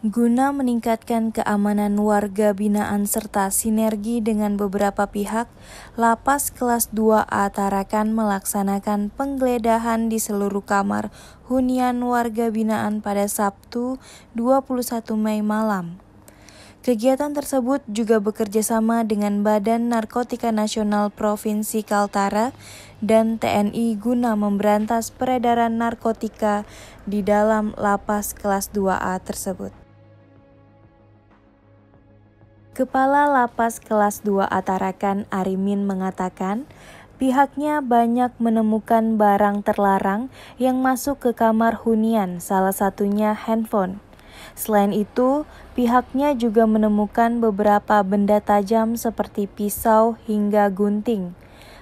Guna meningkatkan keamanan warga binaan serta sinergi dengan beberapa pihak, Lapas Kelas 2A Tarakan melaksanakan penggeledahan di seluruh kamar hunian warga binaan pada Sabtu 21 Mei malam. Kegiatan tersebut juga bekerja sama dengan Badan Narkotika Nasional Provinsi Kaltara dan TNI guna memberantas peredaran narkotika di dalam lapas kelas 2A tersebut. Kepala Lapas Kelas 2 Atarakan Arimin mengatakan, pihaknya banyak menemukan barang terlarang yang masuk ke kamar hunian, salah satunya handphone. Selain itu, pihaknya juga menemukan beberapa benda tajam seperti pisau hingga gunting.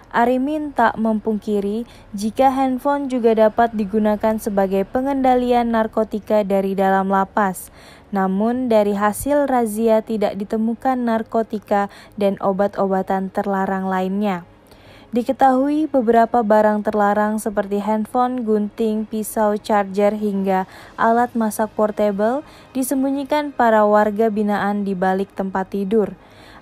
Arimin tak mempungkiri jika handphone juga dapat digunakan sebagai pengendalian narkotika dari dalam lapas. Namun, dari hasil razia tidak ditemukan narkotika dan obat-obatan terlarang lainnya. Diketahui beberapa barang terlarang seperti handphone, gunting, pisau, charger, hingga alat masak portable disembunyikan para warga binaan di balik tempat tidur.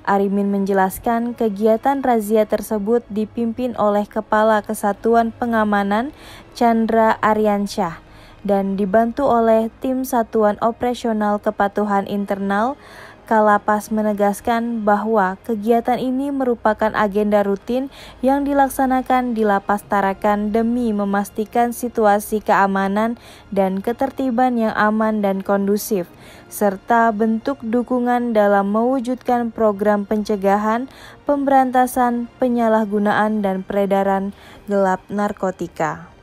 Arimin menjelaskan kegiatan razia tersebut dipimpin oleh Kepala Kesatuan Pengamanan Chandra Aryansyah dan dibantu oleh tim Satuan Operasional Kepatuhan Internal Kalapas menegaskan bahwa kegiatan ini merupakan agenda rutin yang dilaksanakan di Lapas Tarakan demi memastikan situasi keamanan dan ketertiban yang aman dan kondusif, serta bentuk dukungan dalam mewujudkan program pencegahan, pemberantasan, penyalahgunaan, dan peredaran gelap narkotika.